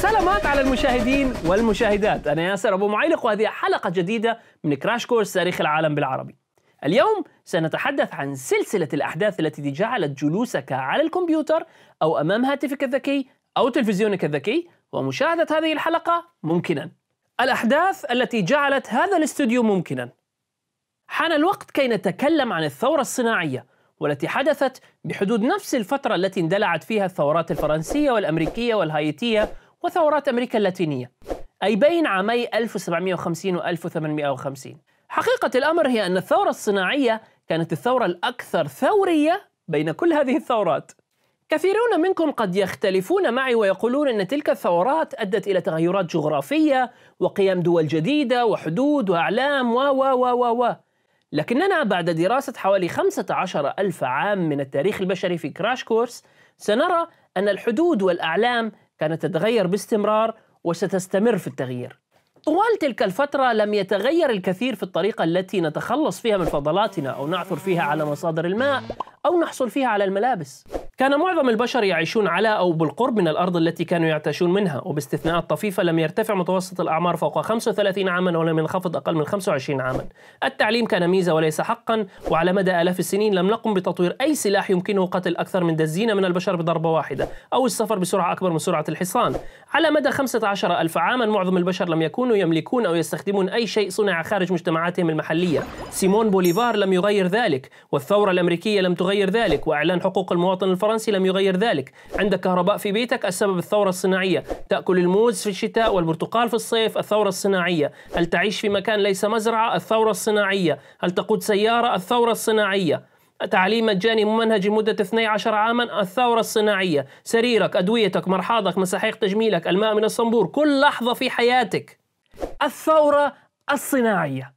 سلامات على المشاهدين والمشاهدات أنا ياسر أبو معيلق وهذه حلقة جديدة من كراش كورس تاريخ العالم بالعربي اليوم سنتحدث عن سلسلة الأحداث التي جعلت جلوسك على الكمبيوتر أو أمام هاتفك الذكي أو تلفزيونك الذكي ومشاهدة هذه الحلقة ممكنا الأحداث التي جعلت هذا الاستوديو ممكنا حان الوقت كي نتكلم عن الثورة الصناعية والتي حدثت بحدود نفس الفترة التي اندلعت فيها الثورات الفرنسية والأمريكية والهايتية وثورات أمريكا اللاتينية أي بين عامي 1750 و 1850 حقيقة الأمر هي أن الثورة الصناعية كانت الثورة الأكثر ثورية بين كل هذه الثورات كثيرون منكم قد يختلفون معي ويقولون ان تلك الثورات ادت الى تغيرات جغرافيه وقيام دول جديده وحدود واعلام و و و و و لكننا بعد دراسه حوالي 15 ألف عام من التاريخ البشري في كراش كورس سنرى ان الحدود والاعلام كانت تتغير باستمرار وستستمر في التغيير طوال تلك الفترة لم يتغير الكثير في الطريقة التي نتخلص فيها من فضلاتنا أو نعثر فيها على مصادر الماء أو نحصل فيها على الملابس. كان معظم البشر يعيشون على أو بالقرب من الأرض التي كانوا يعتاشون منها وباستثناءات طفيفة لم يرتفع متوسط الأعمار فوق 35 عاما ولم ينخفض أقل من 25 عاما التعليم كان ميزة وليس حقا وعلى مدى آلاف السنين لم نقم بتطوير أي سلاح يمكنه قتل أكثر من دزينة من البشر بضربة واحدة أو السفر بسرعة أكبر من سرعة الحصان على مدى 15 ألف عاما معظم البشر لم يكون كانوا يملكون أو يستخدمون أي شيء صنع خارج مجتمعاتهم المحلية سيمون بوليفار لم يغير ذلك والثورة الأمريكية لم تغير ذلك وإعلان حقوق المواطن الفرنسي لم يغير ذلك عندك كهرباء في بيتك السبب الثورة الصناعية تأكل الموز في الشتاء والبرتقال في الصيف الثورة الصناعية هل تعيش في مكان ليس مزرعة الثورة الصناعية هل تقود سيارة الثورة الصناعية تعليم مجاني ممنهج لمدة 12 عاما الثورة الصناعية سريرك أدويتك مرحاضك مساحيق تجميلك الماء من الصنبور كل لحظة في حياتك الثورة الصناعية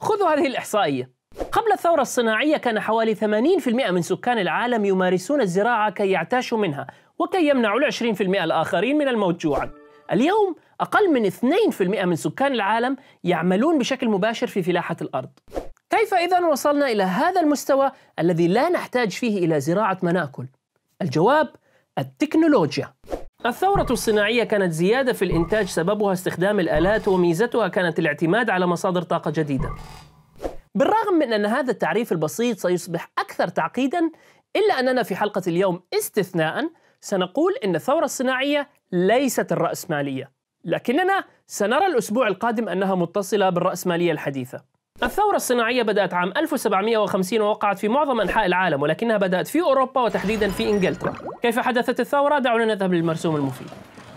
خذوا هذه الإحصائية قبل الثورة الصناعية كان حوالي 80% من سكان العالم يمارسون الزراعة كي يعتاشوا منها وكي يمنعوا ال 20% الآخرين من الموت جوعا اليوم أقل من 2% من سكان العالم يعملون بشكل مباشر في فلاحة الأرض كيف إذا وصلنا إلى هذا المستوى الذي لا نحتاج فيه إلى زراعة ما ناكل؟ الجواب التكنولوجيا. الثورة الصناعية كانت زيادة في الإنتاج سببها استخدام الآلات وميزتها كانت الاعتماد على مصادر طاقة جديدة. بالرغم من أن هذا التعريف البسيط سيصبح أكثر تعقيدا إلا أننا في حلقة اليوم استثناء سنقول أن الثورة الصناعية ليست الرأسمالية لكننا سنرى الأسبوع القادم أنها متصلة بالرأسمالية الحديثة الثورة الصناعية بدأت عام 1750 ووقعت في معظم أنحاء العالم ولكنها بدأت في أوروبا وتحديدا في إنجلترا كيف حدثت الثورة؟ دعونا نذهب للمرسوم المفيد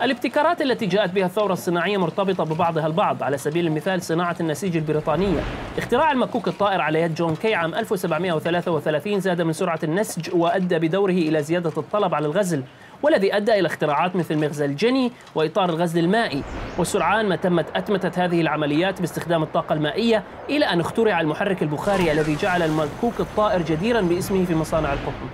الابتكارات التي جاءت بها الثورة الصناعية مرتبطة ببعضها البعض على سبيل المثال صناعة النسيج البريطانية اختراع المكوك الطائر على يد جون كي عام 1733 زاد من سرعة النسج وأدى بدوره إلى زيادة الطلب على الغزل والذي أدى إلى اختراعات مثل مغزى الجني وإطار الغزل المائي وسرعان ما تمت أتمتت هذه العمليات باستخدام الطاقة المائية إلى أن اخترع المحرك البخاري الذي جعل المنكوك الطائر جديرا باسمه في مصانع القطن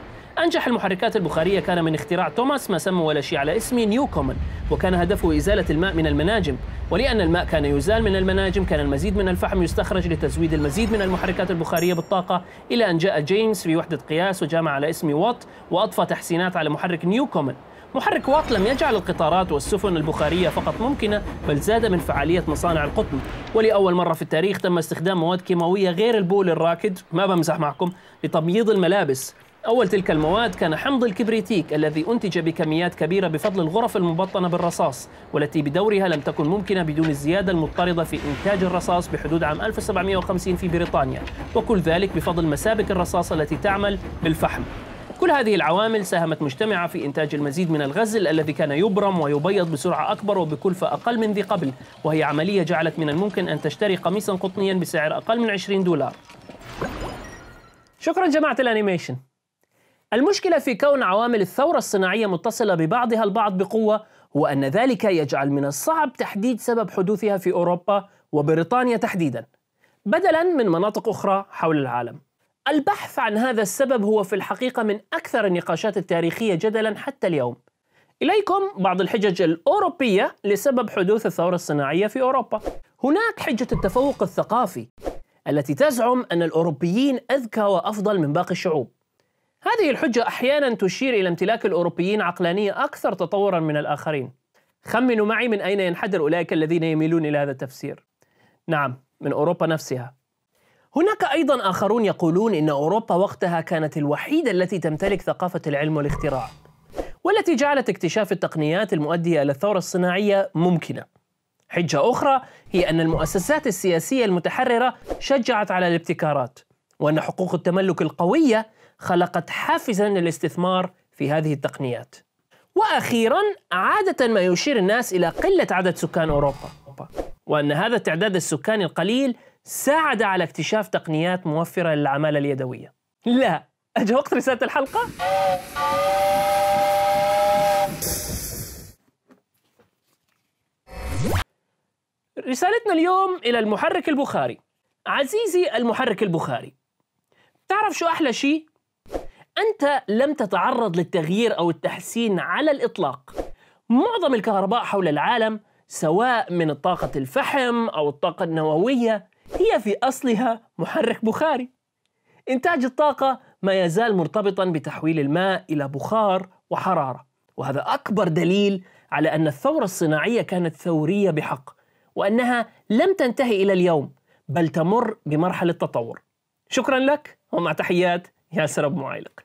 أنجح المحركات البخارية كان من اختراع توماس ما سمى ولا شيء على اسم نيو كومن وكان هدفه إزالة الماء من المناجم ولأن الماء كان يزال من المناجم كان المزيد من الفحم يستخرج لتزويد المزيد من المحركات البخارية بالطاقة إلى أن جاء جيمس في وحدة قياس وجامع على اسم وات وأضفى تحسينات على محرك نيو كومن محرك وات لم يجعل القطارات والسفن البخارية فقط ممكنة بل زاد من فعالية مصانع القطن ولأول مرة في التاريخ تم استخدام مواد كيماوية غير البول الراكد ما بمزح معكم لتبييض الملابس أول تلك المواد كان حمض الكبريتيك الذي أنتج بكميات كبيرة بفضل الغرف المبطنة بالرصاص والتي بدورها لم تكن ممكنة بدون الزيادة المضطردة في إنتاج الرصاص بحدود عام 1750 في بريطانيا وكل ذلك بفضل مسابك الرصاص التي تعمل بالفحم كل هذه العوامل ساهمت مجتمعة في إنتاج المزيد من الغزل الذي كان يبرم ويبيض بسرعة أكبر وبكلفة أقل من ذي قبل وهي عملية جعلت من الممكن أن تشتري قميصا قطنيا بسعر أقل من 20 دولار شكرا جماعة الأنيميشن المشكلة في كون عوامل الثورة الصناعية متصلة ببعضها البعض بقوة هو أن ذلك يجعل من الصعب تحديد سبب حدوثها في أوروبا وبريطانيا تحديدا بدلا من مناطق أخرى حول العالم البحث عن هذا السبب هو في الحقيقة من أكثر النقاشات التاريخية جدلا حتى اليوم إليكم بعض الحجج الأوروبية لسبب حدوث الثورة الصناعية في أوروبا هناك حجة التفوق الثقافي التي تزعم أن الأوروبيين أذكى وأفضل من باقي الشعوب هذه الحجة أحيانا تشير إلى امتلاك الأوروبيين عقلانية أكثر تطورا من الآخرين خمنوا معي من أين ينحدر أولئك الذين يميلون إلى هذا التفسير نعم من أوروبا نفسها هناك أيضا آخرون يقولون إن أوروبا وقتها كانت الوحيدة التي تمتلك ثقافة العلم والاختراع والتي جعلت اكتشاف التقنيات المؤدية إلى الثورة الصناعية ممكنة حجة أخرى هي أن المؤسسات السياسية المتحررة شجعت على الابتكارات وأن حقوق التملك القوية خلقت حافزا للاستثمار في هذه التقنيات واخيرا عاده ما يشير الناس الى قله عدد سكان اوروبا وان هذا التعداد السكاني القليل ساعد على اكتشاف تقنيات موفره للعماله اليدويه لا اجى وقت رساله الحلقه رسالتنا اليوم الى المحرك البخاري عزيزي المحرك البخاري تعرف شو احلى شيء أنت لم تتعرض للتغيير أو التحسين على الإطلاق معظم الكهرباء حول العالم سواء من طاقة الفحم أو الطاقة النووية هي في أصلها محرك بخاري إنتاج الطاقة ما يزال مرتبطا بتحويل الماء إلى بخار وحرارة وهذا أكبر دليل على أن الثورة الصناعية كانت ثورية بحق وأنها لم تنتهي إلى اليوم بل تمر بمرحلة تطور شكرا لك ومع تحيات ياسر أبو معايلق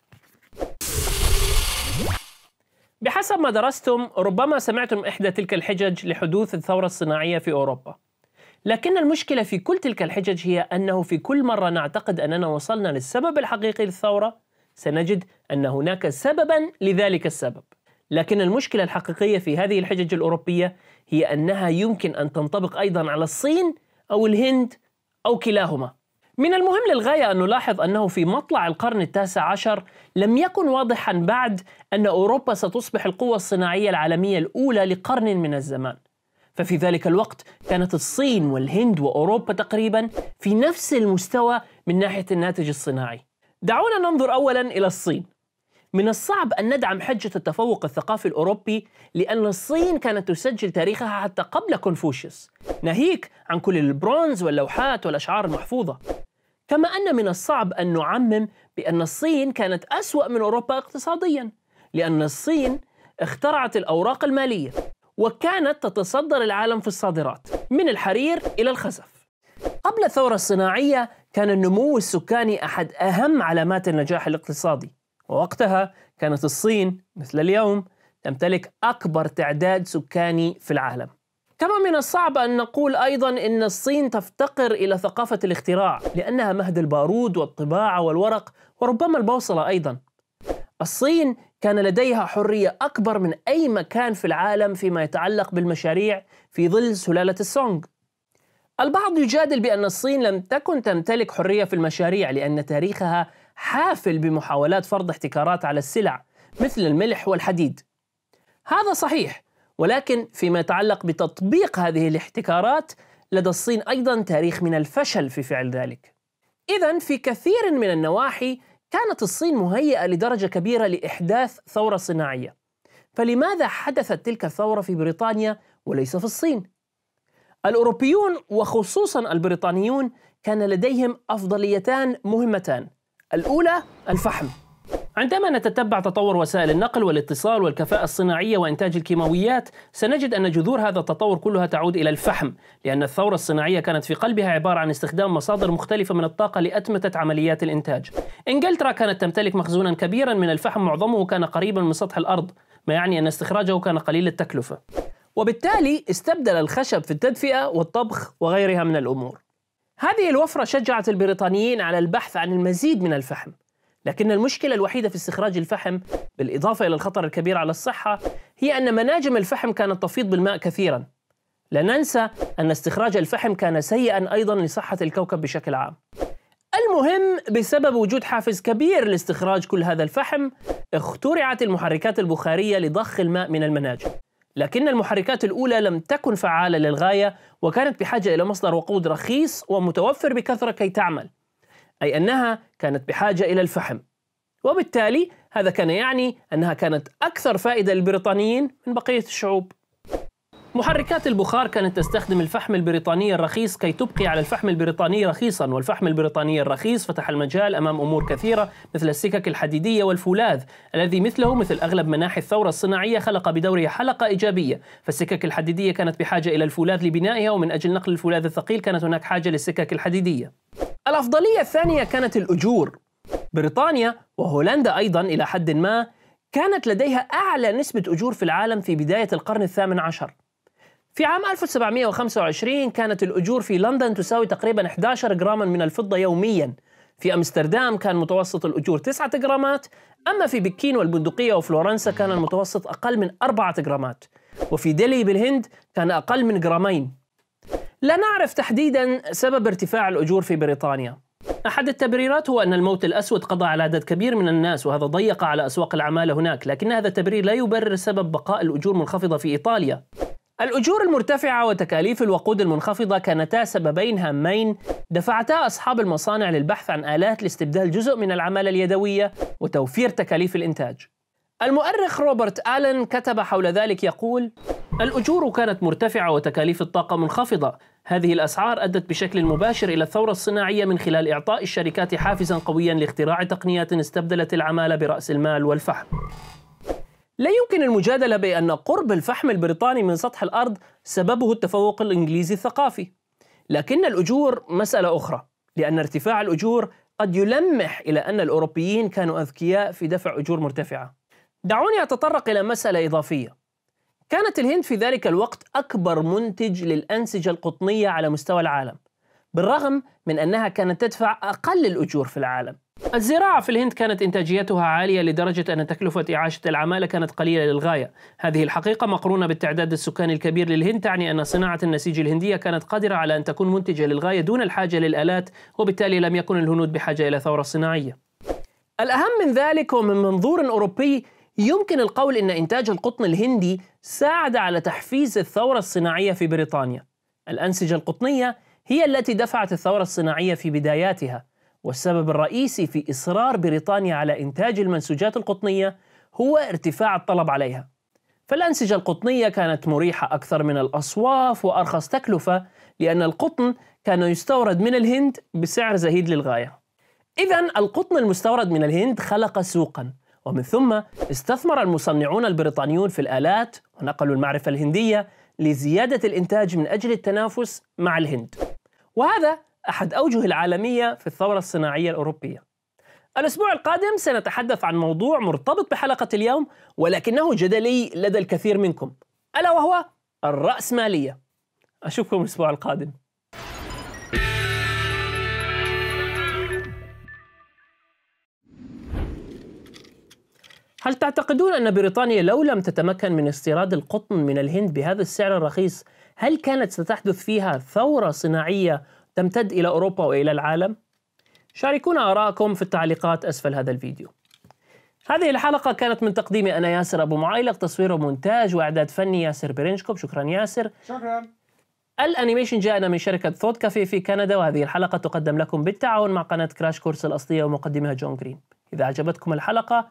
بحسب ما درستم ربما سمعتم إحدى تلك الحجج لحدوث الثورة الصناعية في أوروبا لكن المشكلة في كل تلك الحجج هي أنه في كل مرة نعتقد أننا وصلنا للسبب الحقيقي للثورة سنجد أن هناك سببا لذلك السبب لكن المشكلة الحقيقية في هذه الحجج الأوروبية هي أنها يمكن أن تنطبق أيضا على الصين أو الهند أو كلاهما من المهم للغاية أن نلاحظ أنه في مطلع القرن التاسع عشر لم يكن واضحا بعد أن أوروبا ستصبح القوة الصناعية العالمية الأولى لقرن من الزمان ففي ذلك الوقت كانت الصين والهند وأوروبا تقريبا في نفس المستوى من ناحية الناتج الصناعي دعونا ننظر أولا إلى الصين من الصعب أن ندعم حجة التفوق الثقافي الأوروبي لأن الصين كانت تسجل تاريخها حتى قبل كونفوشيوس ناهيك عن كل البرونز واللوحات والأشعار المحفوظة كما أن من الصعب أن نعمم بأن الصين كانت أسوأ من أوروبا اقتصاديا لأن الصين اخترعت الأوراق المالية وكانت تتصدر العالم في الصادرات من الحرير إلى الخزف قبل الثورة الصناعية كان النمو السكاني أحد أهم علامات النجاح الاقتصادي ووقتها كانت الصين مثل اليوم تمتلك أكبر تعداد سكاني في العالم كما من الصعب أن نقول أيضا أن الصين تفتقر إلى ثقافة الاختراع لأنها مهد البارود والطباعة والورق وربما البوصلة أيضا الصين كان لديها حرية أكبر من أي مكان في العالم فيما يتعلق بالمشاريع في ظل سلالة السونغ البعض يجادل بأن الصين لم تكن تمتلك حرية في المشاريع لأن تاريخها حافل بمحاولات فرض احتكارات على السلع مثل الملح والحديد هذا صحيح ولكن فيما يتعلق بتطبيق هذه الاحتكارات لدى الصين ايضا تاريخ من الفشل في فعل ذلك. اذا في كثير من النواحي كانت الصين مهيئه لدرجه كبيره لاحداث ثوره صناعيه. فلماذا حدثت تلك الثوره في بريطانيا وليس في الصين؟ الاوروبيون وخصوصا البريطانيون كان لديهم افضليتان مهمتان. الاولى الفحم عندما نتتبع تطور وسائل النقل والاتصال والكفاءة الصناعية وإنتاج الكيماويات سنجد أن جذور هذا التطور كلها تعود إلى الفحم لأن الثورة الصناعية كانت في قلبها عبارة عن استخدام مصادر مختلفة من الطاقة لأتمتة عمليات الإنتاج إنجلترا كانت تمتلك مخزونا كبيرا من الفحم معظمه كان قريبا من سطح الأرض ما يعني أن استخراجه كان قليل التكلفة وبالتالي استبدل الخشب في التدفئة والطبخ وغيرها من الأمور هذه الوفرة شجعت البريطانيين على البحث عن المزيد من الفحم لكن المشكلة الوحيدة في استخراج الفحم بالإضافة إلى الخطر الكبير على الصحة هي أن مناجم الفحم كانت تفيض بالماء كثيرا لا ننسى أن استخراج الفحم كان سيئا أيضا لصحة الكوكب بشكل عام المهم بسبب وجود حافز كبير لاستخراج كل هذا الفحم اخترعت المحركات البخارية لضخ الماء من المناجم لكن المحركات الأولى لم تكن فعالة للغاية وكانت بحاجة إلى مصدر وقود رخيص ومتوفر بكثرة كي تعمل أي أنها كانت بحاجة إلى الفحم وبالتالي هذا كان يعني أنها كانت أكثر فائدة للبريطانيين من بقية الشعوب محركات البخار كانت تستخدم الفحم البريطاني الرخيص كي تبقي على الفحم البريطاني رخيصا والفحم البريطاني الرخيص فتح المجال أمام أمور كثيرة مثل السكك الحديدية والفولاذ الذي مثله مثل أغلب مناحي الثورة الصناعية خلق بدوره حلقة إيجابية فالسكك الحديدية كانت بحاجة إلى الفولاذ لبنائها ومن أجل نقل الفولاذ الثقيل كانت هناك حاجة للسكك الحديدية الأفضلية الثانية كانت الأجور بريطانيا وهولندا أيضا إلى حد ما كانت لديها أعلى نسبة أجور في العالم في بداية القرن الثامن عشر في عام 1725 كانت الأجور في لندن تساوي تقريبا 11 جراما من الفضة يوميا في أمستردام كان متوسط الأجور 9 جرامات أما في بكين والبندقية وفلورنسا كان المتوسط أقل من 4 جرامات وفي ديلي بالهند كان أقل من جرامين لا نعرف تحديدا سبب ارتفاع الأجور في بريطانيا أحد التبريرات هو أن الموت الأسود قضى على عدد كبير من الناس وهذا ضيق على أسواق العمالة هناك لكن هذا التبرير لا يبرر سبب بقاء الأجور منخفضة في إيطاليا الأجور المرتفعة وتكاليف الوقود المنخفضة كانتا سببين هامين دفعتا أصحاب المصانع للبحث عن آلات لاستبدال جزء من العمالة اليدوية وتوفير تكاليف الإنتاج. المؤرخ روبرت آلن كتب حول ذلك يقول: الأجور كانت مرتفعة وتكاليف الطاقة منخفضة، هذه الأسعار أدت بشكل مباشر إلى الثورة الصناعية من خلال إعطاء الشركات حافزا قويا لاختراع تقنيات استبدلت العمالة برأس المال والفحم لا يمكن المجادلة بأن قرب الفحم البريطاني من سطح الأرض سببه التفوق الإنجليزي الثقافي لكن الأجور مسألة أخرى لأن ارتفاع الأجور قد يلمح إلى أن الأوروبيين كانوا أذكياء في دفع أجور مرتفعة دعوني أتطرق إلى مسألة إضافية كانت الهند في ذلك الوقت أكبر منتج للأنسجة القطنية على مستوى العالم بالرغم من أنها كانت تدفع أقل الأجور في العالم الزراعة في الهند كانت إنتاجيتها عالية لدرجة أن تكلفة إعاشة العمالة كانت قليلة للغاية هذه الحقيقة مقرونة بالتعداد السكاني الكبير للهند تعني أن صناعة النسيج الهندية كانت قادرة على أن تكون منتجة للغاية دون الحاجة للآلات وبالتالي لم يكن الهنود بحاجة إلى ثورة صناعية الأهم من ذلك ومن منظور أوروبي يمكن القول أن إنتاج القطن الهندي ساعد على تحفيز الثورة الصناعية في بريطانيا. الأنسجة القطنية هي التي دفعت الثورة الصناعية في بداياتها، والسبب الرئيسي في إصرار بريطانيا على إنتاج المنسوجات القطنية هو ارتفاع الطلب عليها. فالأنسجة القطنية كانت مريحة أكثر من الأصواف وأرخص تكلفة لأن القطن كان يستورد من الهند بسعر زهيد للغاية. إذا القطن المستورد من الهند خلق سوقا ومن ثم استثمر المصنعون البريطانيون في الآلات ونقلوا المعرفة الهندية لزيادة الإنتاج من أجل التنافس مع الهند وهذا أحد أوجه العالمية في الثورة الصناعية الأوروبية الأسبوع القادم سنتحدث عن موضوع مرتبط بحلقة اليوم ولكنه جدلي لدى الكثير منكم ألا وهو الرأسمالية أشوفكم الأسبوع القادم هل تعتقدون أن بريطانيا لو لم تتمكن من استيراد القطن من الهند بهذا السعر الرخيص هل كانت ستحدث فيها ثورة صناعية تمتد إلى أوروبا وإلى العالم؟ شاركونا آراءكم في التعليقات أسفل هذا الفيديو هذه الحلقة كانت من تقديمي أنا ياسر أبو معيلق تصوير ومونتاج وإعداد فني ياسر برينشكوب شكرا ياسر شكرا الانيميشن جاءنا من شركه ثوت كافي في كندا وهذه الحلقه تقدم لكم بالتعاون مع قناه كراش كورس الاصليه ومقدمها جون جرين اذا عجبتكم الحلقه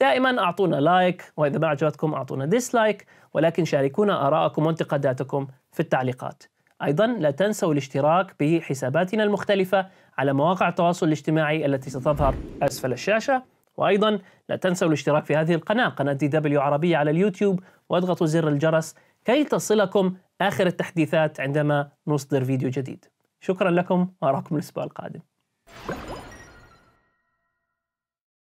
دائما أعطونا لايك وإذا ما عجبتكم أعطونا ديسلايك ولكن شاركونا آراءكم وانتقاداتكم في التعليقات أيضا لا تنسوا الاشتراك بحساباتنا المختلفة على مواقع التواصل الاجتماعي التي ستظهر أسفل الشاشة وأيضا لا تنسوا الاشتراك في هذه القناة قناة دي دبليو عربية على اليوتيوب واضغطوا زر الجرس كي تصلكم آخر التحديثات عندما نصدر فيديو جديد شكرا لكم وأراكم الأسبوع القادم